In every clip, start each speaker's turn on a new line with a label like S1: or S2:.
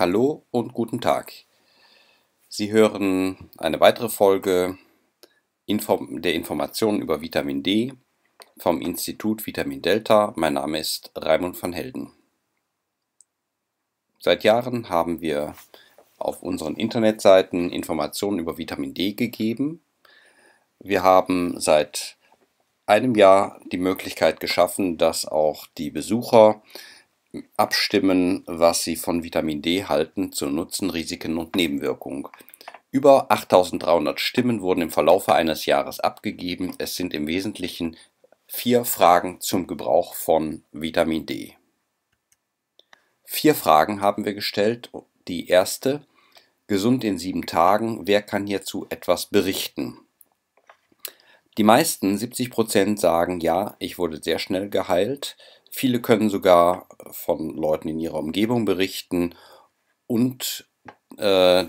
S1: Hallo und guten Tag. Sie hören eine weitere Folge der Informationen über Vitamin D vom Institut Vitamin Delta. Mein Name ist Raimund van Helden. Seit Jahren haben wir auf unseren Internetseiten Informationen über Vitamin D gegeben. Wir haben seit einem Jahr die Möglichkeit geschaffen, dass auch die Besucher abstimmen, was sie von Vitamin D halten, zu Nutzen, Risiken und Nebenwirkungen. Über 8300 Stimmen wurden im Verlaufe eines Jahres abgegeben. Es sind im Wesentlichen vier Fragen zum Gebrauch von Vitamin D. Vier Fragen haben wir gestellt. Die erste, gesund in sieben Tagen, wer kann hierzu etwas berichten? Die meisten, 70 Prozent, sagen ja, ich wurde sehr schnell geheilt. Viele können sogar von Leuten in ihrer Umgebung berichten und äh,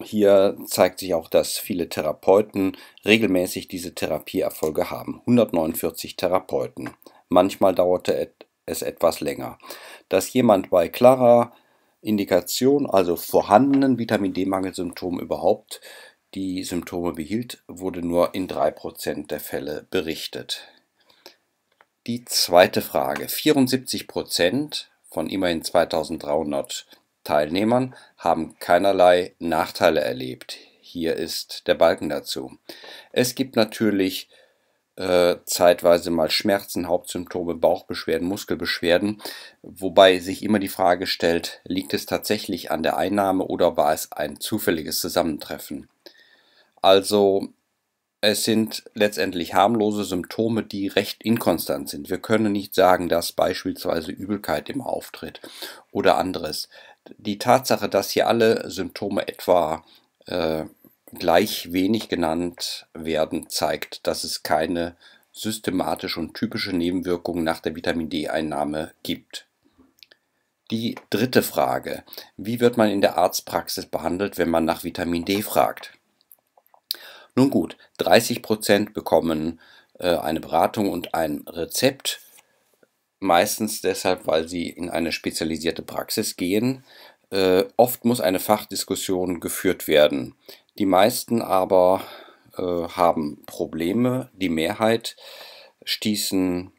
S1: hier zeigt sich auch, dass viele Therapeuten regelmäßig diese Therapieerfolge haben. 149 Therapeuten. Manchmal dauerte es etwas länger. Dass jemand bei klarer Indikation, also vorhandenen Vitamin D-Mangelsymptomen überhaupt, die Symptome behielt, wurde nur in 3% der Fälle berichtet die zweite Frage. 74 Prozent von immerhin 2300 Teilnehmern haben keinerlei Nachteile erlebt. Hier ist der Balken dazu. Es gibt natürlich äh, zeitweise mal Schmerzen, Hauptsymptome, Bauchbeschwerden, Muskelbeschwerden, wobei sich immer die Frage stellt, liegt es tatsächlich an der Einnahme oder war es ein zufälliges Zusammentreffen? Also es sind letztendlich harmlose Symptome, die recht inkonstant sind. Wir können nicht sagen, dass beispielsweise Übelkeit im auftritt oder anderes. Die Tatsache, dass hier alle Symptome etwa äh, gleich wenig genannt werden, zeigt, dass es keine systematische und typische Nebenwirkung nach der Vitamin D-Einnahme gibt. Die dritte Frage. Wie wird man in der Arztpraxis behandelt, wenn man nach Vitamin D fragt? Nun gut, 30 Prozent bekommen äh, eine Beratung und ein Rezept, meistens deshalb, weil sie in eine spezialisierte Praxis gehen. Äh, oft muss eine Fachdiskussion geführt werden. Die meisten aber äh, haben Probleme, die Mehrheit stießen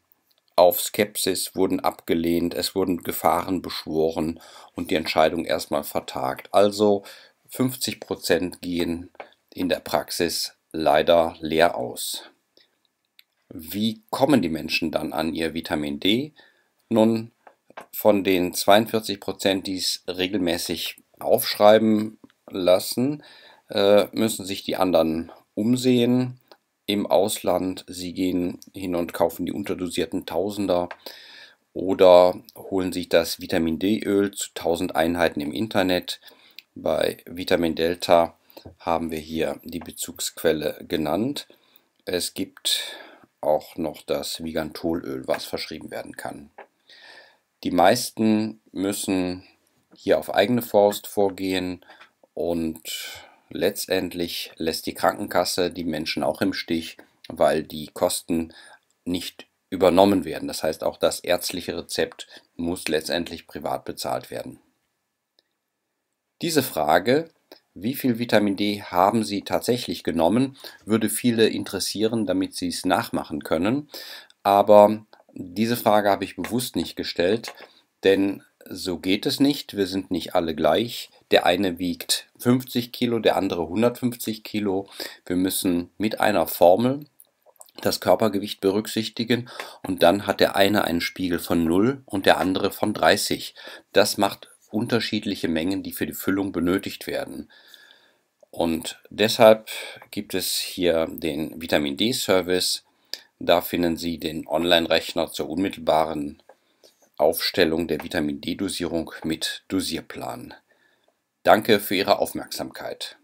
S1: auf Skepsis, wurden abgelehnt, es wurden Gefahren beschworen und die Entscheidung erstmal vertagt. Also 50 Prozent gehen in der Praxis leider leer aus. Wie kommen die Menschen dann an ihr Vitamin D? Nun, von den 42 Prozent, die es regelmäßig aufschreiben lassen, äh, müssen sich die anderen umsehen im Ausland. Sie gehen hin und kaufen die unterdosierten Tausender oder holen sich das Vitamin D-Öl zu 1000 Einheiten im Internet. Bei Vitamin Delta haben wir hier die Bezugsquelle genannt. Es gibt auch noch das Vigantolöl, was verschrieben werden kann. Die meisten müssen hier auf eigene Forst vorgehen und letztendlich lässt die Krankenkasse die Menschen auch im Stich, weil die Kosten nicht übernommen werden. Das heißt, auch das ärztliche Rezept muss letztendlich privat bezahlt werden. Diese Frage wie viel Vitamin D haben Sie tatsächlich genommen? Würde viele interessieren, damit Sie es nachmachen können. Aber diese Frage habe ich bewusst nicht gestellt, denn so geht es nicht. Wir sind nicht alle gleich. Der eine wiegt 50 Kilo, der andere 150 Kilo. Wir müssen mit einer Formel das Körpergewicht berücksichtigen und dann hat der eine einen Spiegel von 0 und der andere von 30. Das macht unterschiedliche Mengen, die für die Füllung benötigt werden. Und deshalb gibt es hier den Vitamin D-Service. Da finden Sie den Online-Rechner zur unmittelbaren Aufstellung der Vitamin D-Dosierung mit Dosierplan. Danke für Ihre Aufmerksamkeit.